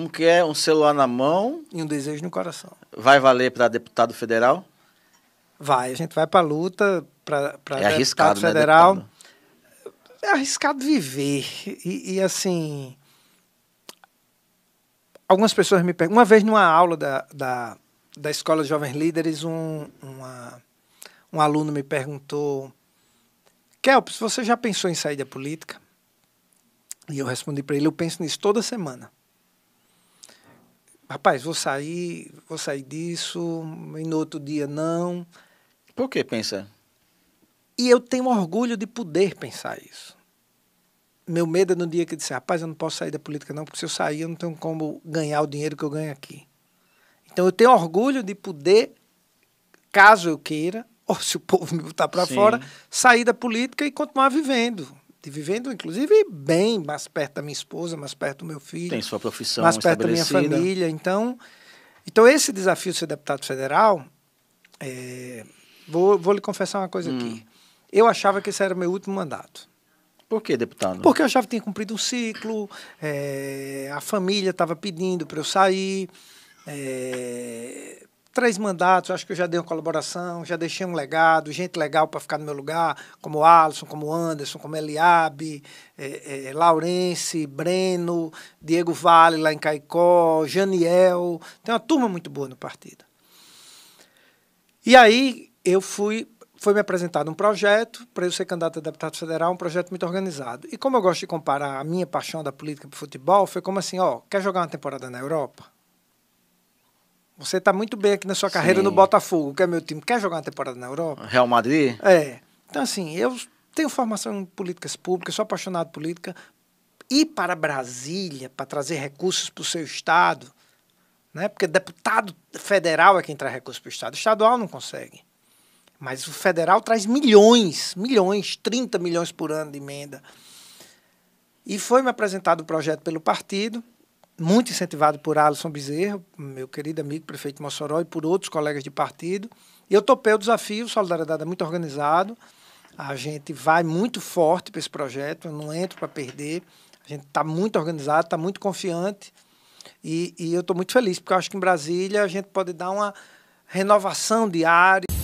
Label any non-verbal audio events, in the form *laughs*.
Como que é um celular na mão? E um desejo no coração. Vai valer para deputado federal? Vai, a gente vai para a luta para é deputado né, federal. Né, deputado? é arriscado viver. E, e, assim. Algumas pessoas me perguntam. Uma vez numa aula da, da, da Escola de Jovens Líderes, um, uma, um aluno me perguntou: Kelps, você já pensou em sair da política? E eu respondi para ele: eu penso nisso toda semana rapaz, vou sair, vou sair disso, e no outro dia não. Por que pensa? E eu tenho orgulho de poder pensar isso. Meu medo é no dia que eu disser, rapaz, eu não posso sair da política não, porque se eu sair eu não tenho como ganhar o dinheiro que eu ganho aqui. Então eu tenho orgulho de poder, caso eu queira, *laughs* ou se o povo me botar para fora, sair da política e continuar vivendo vivendo, inclusive, bem, mais perto da minha esposa, mais perto do meu filho. Tem sua profissão Mais perto da minha família. Então, então esse desafio de ser deputado federal, é, vou, vou lhe confessar uma coisa hum. aqui. Eu achava que esse era o meu último mandato. Por que, deputado? Porque eu achava que tinha cumprido um ciclo, é, a família estava pedindo para eu sair. É, três mandatos, acho que eu já dei uma colaboração, já deixei um legado, gente legal para ficar no meu lugar, como Alisson, como Anderson, como Eliabe, é, é, Laurence, Breno, Diego Vale lá em Caicó, Janiel, tem uma turma muito boa no partido. E aí eu fui, foi me apresentado um projeto para eu ser candidato a deputado federal, um projeto muito organizado. E como eu gosto de comparar a minha paixão da política para o futebol, foi como assim, ó, quer jogar uma temporada na Europa? Você está muito bem aqui na sua carreira Sim. no Botafogo, que é meu time. Quer jogar uma temporada na Europa? Real Madrid? É. Então, assim, eu tenho formação em políticas públicas, sou apaixonado por política. Ir para Brasília para trazer recursos para o seu Estado, né? porque deputado federal é quem traz recursos para o Estado, estadual não consegue. Mas o federal traz milhões, milhões, 30 milhões por ano de emenda. E foi me apresentado o projeto pelo partido muito incentivado por Alisson Bezerra, meu querido amigo prefeito de Mossoró, e por outros colegas de partido. E eu topei o desafio, Solidariedade é muito organizado, a gente vai muito forte para esse projeto, eu não entro para perder, a gente está muito organizado, está muito confiante, e, e eu estou muito feliz, porque eu acho que em Brasília a gente pode dar uma renovação de área.